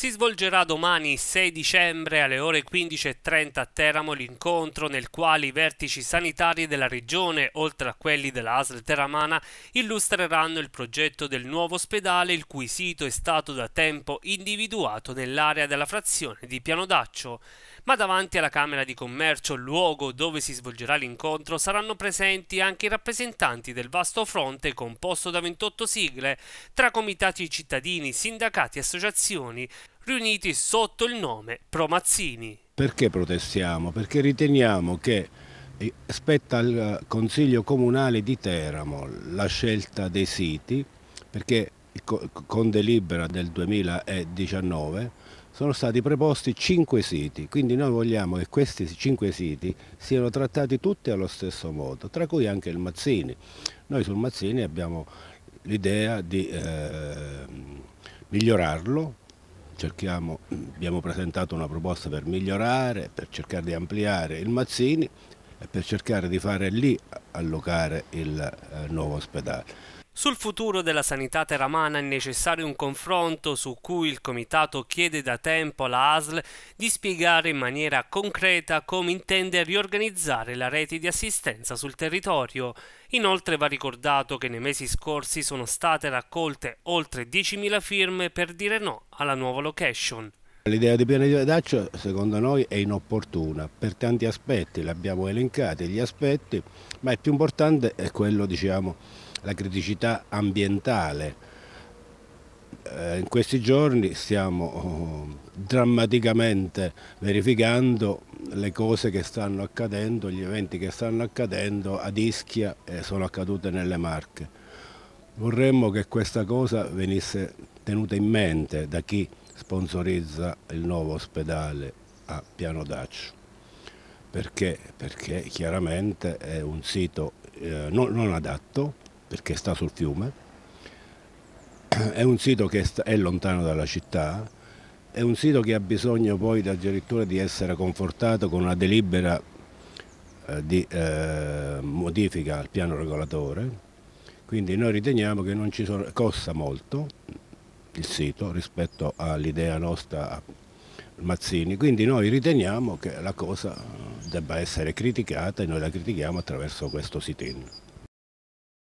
Si svolgerà domani 6 dicembre alle ore 15.30 a Teramo l'incontro nel quale i vertici sanitari della regione, oltre a quelli della ASL Teramana, illustreranno il progetto del nuovo ospedale il cui sito è stato da tempo individuato nell'area della frazione di Piano Daccio. Ma davanti alla Camera di Commercio, luogo dove si svolgerà l'incontro, saranno presenti anche i rappresentanti del vasto fronte composto da 28 sigle, tra comitati cittadini, sindacati e associazioni, riuniti sotto il nome Promazzini. Perché protestiamo? Perché riteniamo che eh, spetta al Consiglio Comunale di Teramo la scelta dei siti, perché con delibera del 2019 sono stati preposti cinque siti, quindi noi vogliamo che questi cinque siti siano trattati tutti allo stesso modo, tra cui anche il Mazzini. Noi sul Mazzini abbiamo l'idea di eh, migliorarlo, Cerchiamo, abbiamo presentato una proposta per migliorare, per cercare di ampliare il Mazzini e per cercare di fare lì allocare il eh, nuovo ospedale. Sul futuro della sanità teramana è necessario un confronto su cui il Comitato chiede da tempo alla ASL di spiegare in maniera concreta come intende riorganizzare la rete di assistenza sul territorio. Inoltre va ricordato che nei mesi scorsi sono state raccolte oltre 10.000 firme per dire no alla nuova location. L'idea di Piana di Vedaccio secondo noi è inopportuna per tanti aspetti, l'abbiamo elencato gli aspetti, ma il più importante è quello, diciamo, la criticità ambientale. Eh, in questi giorni stiamo eh, drammaticamente verificando le cose che stanno accadendo, gli eventi che stanno accadendo ad Ischia e sono accadute nelle Marche. Vorremmo che questa cosa venisse tenuta in mente da chi sponsorizza il nuovo ospedale a Piano Daccio. Perché? Perché chiaramente è un sito eh, non, non, adatto, perché sta sul fiume, è un sito che è lontano dalla città, è un sito che ha bisogno poi addirittura di essere confortato con una delibera eh, di eh, modifica al piano regolatore, quindi noi riteniamo che non ci sono, costa molto, il sito rispetto all'idea nostra Mazzini, quindi noi riteniamo che la cosa debba essere criticata e noi la critichiamo attraverso questo sit-in.